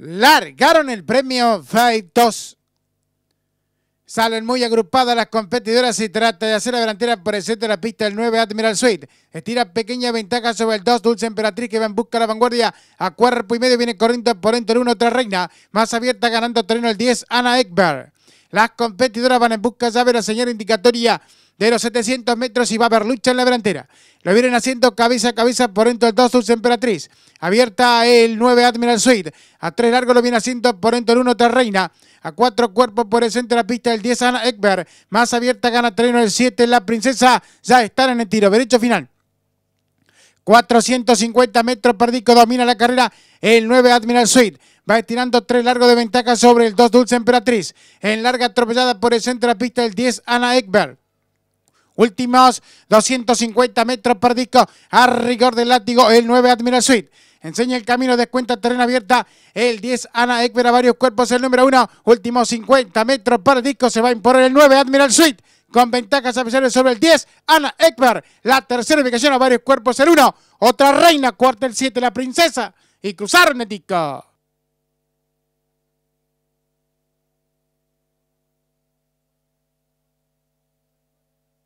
largaron el premio Fight 5-2. Salen muy agrupadas las competidoras y trata de hacer la delantera por el centro de la pista el 9 Admiral Suite. Estira pequeña ventaja sobre el 2 Dulce Emperatriz que va en busca de la vanguardia. A cuerpo y medio viene corriendo por dentro el 1 otra reina. Más abierta ganando terreno el 10 Ana Ekberg. Las competidoras van en busca ya de la señora indicatoria de los 700 metros y va a haber lucha en la delantera. Lo vienen haciendo cabeza a cabeza por dentro el 2 Su Emperatriz. Abierta el 9 Admiral Suite. A tres largos lo viene haciendo por dentro el 1 Terreina. A cuatro cuerpos por el centro de la pista el 10 Ana Ekberg. Más abierta gana terreno el 7 La Princesa. Ya están en el tiro. Derecho final. 450 metros, disco, domina la carrera. El 9, Admiral Suite. Va estirando tres largos de ventaja sobre el 2, Dulce Emperatriz. En larga atropellada por el centro de la pista, el 10, Ana Ekberg. Últimos 250 metros por disco a rigor del látigo el 9 Admiral Suite. Enseña el camino, cuenta terreno abierta. El 10 Ana Ekberg. a varios cuerpos, el número 1. Últimos 50 metros por disco se va a imponer el 9 Admiral Suite con ventajas especiales sobre el 10. Ana Ekberg, la tercera ubicación a varios cuerpos el 1. Otra reina, cuarta el 7, la princesa. Y cruzar, el